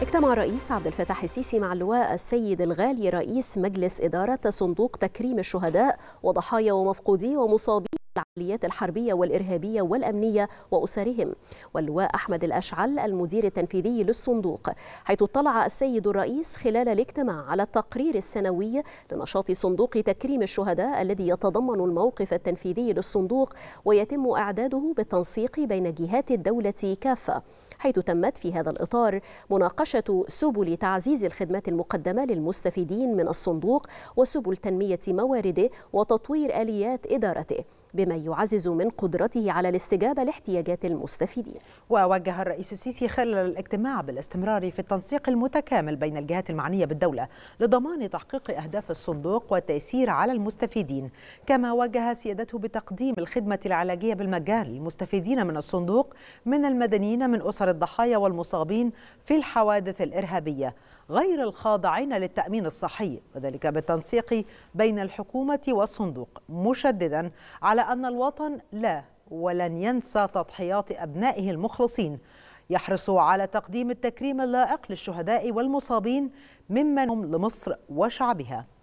اجتمع الرئيس عبد الفتاح السيسي مع اللواء السيد الغالي رئيس مجلس إدارة صندوق تكريم الشهداء وضحايا ومفقودي ومصابي العمليات الحربية والإرهابية والأمنية وأسرهم واللواء أحمد الأشعل المدير التنفيذي للصندوق حيث اطلع السيد الرئيس خلال الاجتماع على التقرير السنوي لنشاط صندوق تكريم الشهداء الذي يتضمن الموقف التنفيذي للصندوق ويتم إعداده بالتنسيق بين جهات الدولة كافة حيث تمت في هذا الإطار مناقشة سبل تعزيز الخدمات المقدمة للمستفيدين من الصندوق وسبل تنمية موارده وتطوير آليات إدارته بما يعزز من قدرته على الاستجابة لاحتياجات المستفيدين ووجه الرئيس السيسي خلال الاجتماع بالاستمرار في التنسيق المتكامل بين الجهات المعنية بالدولة لضمان تحقيق أهداف الصندوق والتيسير على المستفيدين كما وجه سيادته بتقديم الخدمة العلاجية بالمجان للمستفيدين من الصندوق من المدنيين من أسر الضحايا والمصابين في الحوادث الإرهابية غير الخاضعين للتأمين الصحي وذلك بالتنسيق بين الحكومة والصندوق مشددا على أن الوطن لا ولن ينسى تضحيات أبنائه المخلصين يحرص على تقديم التكريم اللائق للشهداء والمصابين ممن هم لمصر وشعبها